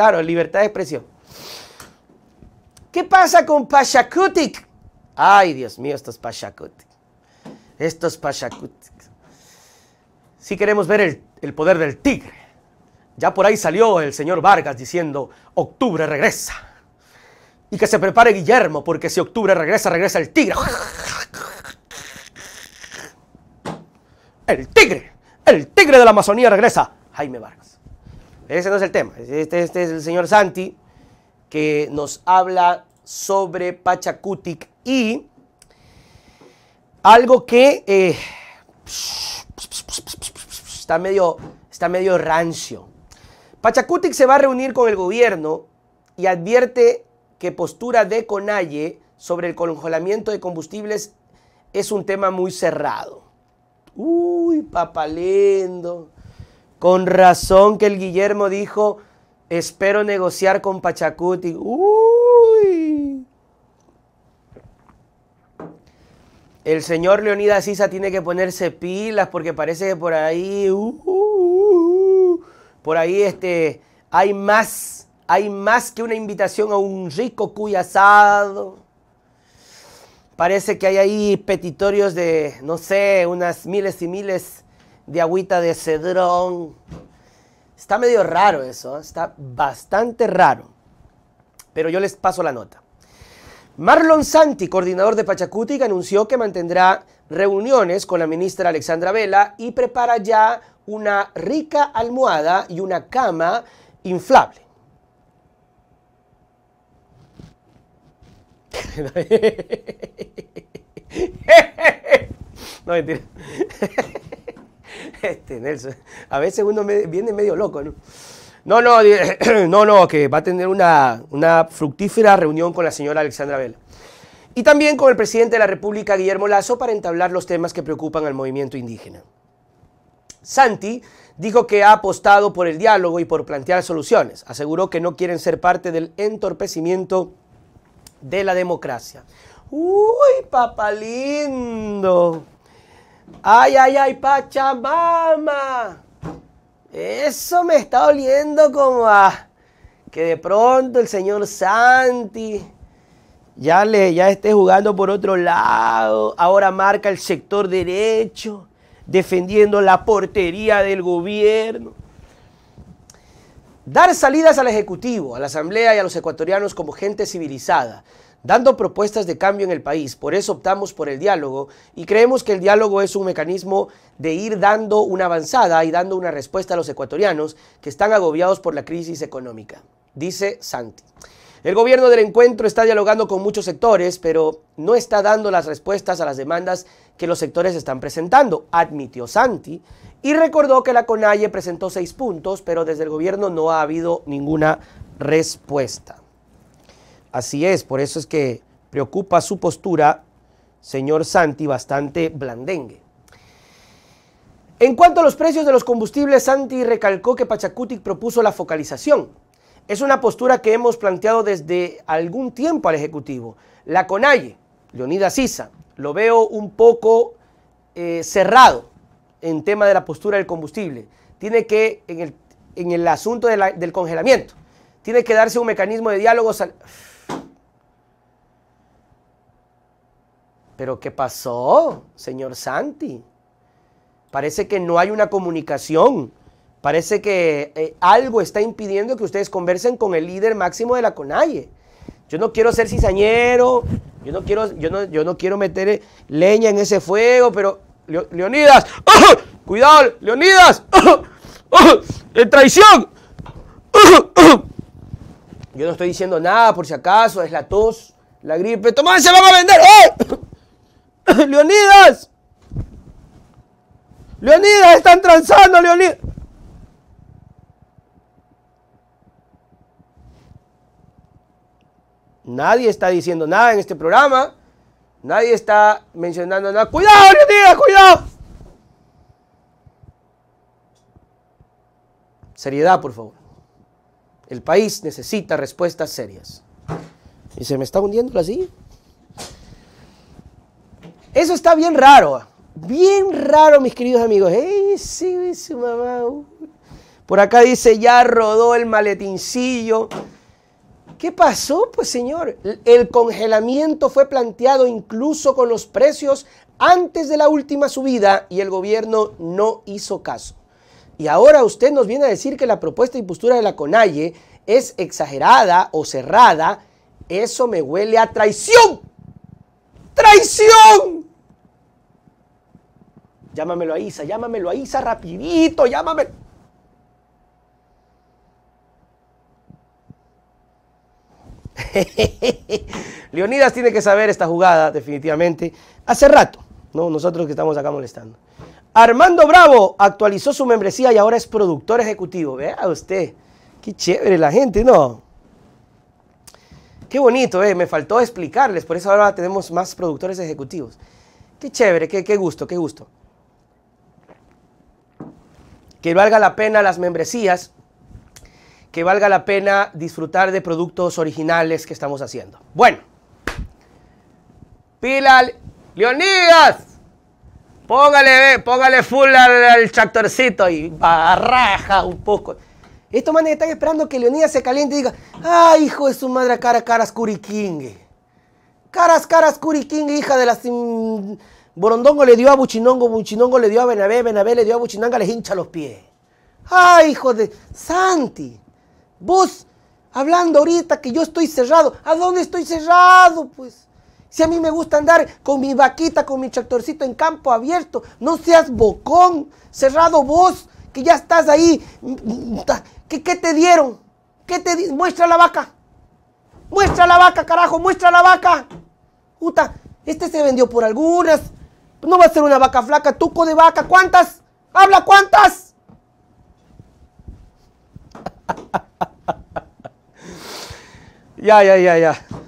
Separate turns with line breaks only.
Claro, libertad de expresión. ¿Qué pasa con Pashakutik? Ay, Dios mío, estos Pashakutik. Estos Pashakutik. Si queremos ver el poder del tigre. Ya por ahí salió el señor Vargas diciendo, octubre regresa. Y que se prepare Guillermo, porque si octubre regresa, regresa el tigre. El tigre, el tigre de la Amazonía regresa. Jaime Vargas. Ese no es el tema. Este, este, es el señor Santi que nos habla sobre Pachacutic y algo que eh, está, medio, está medio rancio. Pachacutic se va a reunir con el gobierno y advierte que postura de Conalle sobre el congelamiento de combustibles es un tema muy cerrado. Uy, papalendo. Con razón que el Guillermo dijo, espero negociar con Pachacuti. Uy. El señor Leonidas Sisa tiene que ponerse pilas porque parece que por ahí, uh, por ahí este, hay más, hay más que una invitación a un rico cuyasado. Parece que hay ahí petitorios de, no sé, unas miles y miles de agüita de cedrón. Está medio raro eso, ¿eh? está bastante raro. Pero yo les paso la nota. Marlon Santi, coordinador de Pachacuti, anunció que mantendrá reuniones con la ministra Alexandra Vela y prepara ya una rica almohada y una cama inflable. no, mentira. Este, Nelson, a veces uno viene medio loco, ¿no? No, no, no, no, que va a tener una, una fructífera reunión con la señora Alexandra Vela. Y también con el presidente de la República, Guillermo Lazo, para entablar los temas que preocupan al movimiento indígena. Santi dijo que ha apostado por el diálogo y por plantear soluciones. Aseguró que no quieren ser parte del entorpecimiento de la democracia. Uy, papá lindo. Ay, ay, ay, Pachamama. Eso me está oliendo como a que de pronto el señor Santi ya, le, ya esté jugando por otro lado. Ahora marca el sector derecho, defendiendo la portería del gobierno. Dar salidas al Ejecutivo, a la Asamblea y a los ecuatorianos como gente civilizada dando propuestas de cambio en el país. Por eso optamos por el diálogo y creemos que el diálogo es un mecanismo de ir dando una avanzada y dando una respuesta a los ecuatorianos que están agobiados por la crisis económica, dice Santi. El gobierno del encuentro está dialogando con muchos sectores, pero no está dando las respuestas a las demandas que los sectores están presentando, admitió Santi, y recordó que la CONAIE presentó seis puntos, pero desde el gobierno no ha habido ninguna respuesta. Así es, por eso es que preocupa su postura, señor Santi, bastante blandengue. En cuanto a los precios de los combustibles, Santi recalcó que Pachacutic propuso la focalización. Es una postura que hemos planteado desde algún tiempo al Ejecutivo. La CONAIE, Leonida Sisa, lo veo un poco eh, cerrado en tema de la postura del combustible. Tiene que, en el, asunto del congelamiento, tiene que darse un mecanismo de diálogo. Pero ¿qué pasó, señor Santi? Parece que no hay una comunicación. Parece que eh, algo está impidiendo que ustedes conversen con el líder máximo de la CONAIE. Yo no quiero ser cizañero, yo no quiero, yo no, yo no quiero meter eh, leña en ese fuego, pero Leonidas, ¡ah! cuidado, Leonidas, ¡Oh! traición. Yo no estoy diciendo nada por si acaso, es la tos, la gripe, toma, se van a vender. Leonidas. Leonidas, están transando, Leonidas. Nadie está diciendo nada en este programa. Nadie está mencionando nada. ¡Cuidado, Leonidas! ¡Cuidado! Seriedad, por favor. El país necesita respuestas serias. ¿Y se me está hundiendo así. Eso está bien raro, bien raro, mis queridos amigos. ¡Ey, sí, su mamá! Por acá dice, ya rodó el maletincillo. ¿Qué pasó? Pues señor, el congelamiento fue planteado incluso con los precios antes de la última subida y el gobierno no hizo caso. Y ahora usted nos viene a decir que la propuesta y postura de la Conalle es exagerada o cerrada. Eso me huele a traición traición. Llámamelo a Isa, llámamelo a Isa rapidito, llámame. Leonidas tiene que saber esta jugada, definitivamente. Hace rato, ¿no? Nosotros que estamos acá molestando. Armando Bravo actualizó su membresía y ahora es productor ejecutivo. Vea usted, qué chévere la gente, ¿no? Qué bonito, eh, me faltó explicarles, por eso ahora tenemos más productores ejecutivos. Qué chévere, qué, gusto, qué gusto. Que valga la pena las membresías, que valga la pena disfrutar de productos originales que estamos haciendo. Bueno, pila, Leonidas, eh, póngale, full al, al tractorcito y barraja un poco. Estos manes están esperando que Leonidas se caliente y diga, ah, hijo de su madre, cara, caras curiquingue. Caras, caras curiquingue, hija de las... Borondongo le dio a Buchinongo, Buchinongo le dio a Benabé, Benabé le dio a Buchinanga, les hincha los pies. ¡Ah, hijo de Santi! Vos hablando ahorita que yo estoy cerrado. ¿A dónde estoy cerrado? Pues si a mí me gusta andar con mi vaquita, con mi tractorcito en campo abierto, no seas bocón, cerrado vos, que ya estás ahí ¿Qué, te dieron? ¿Qué te di Muestra la vaca. Muestra la vaca, carajo, muestra la vaca. Puta, este se vendió por algunas. No va a ser una vaca flaca, tuco de vaca. ¿Cuántas? Habla, ¿cuántas? ya, ya, ya, ya.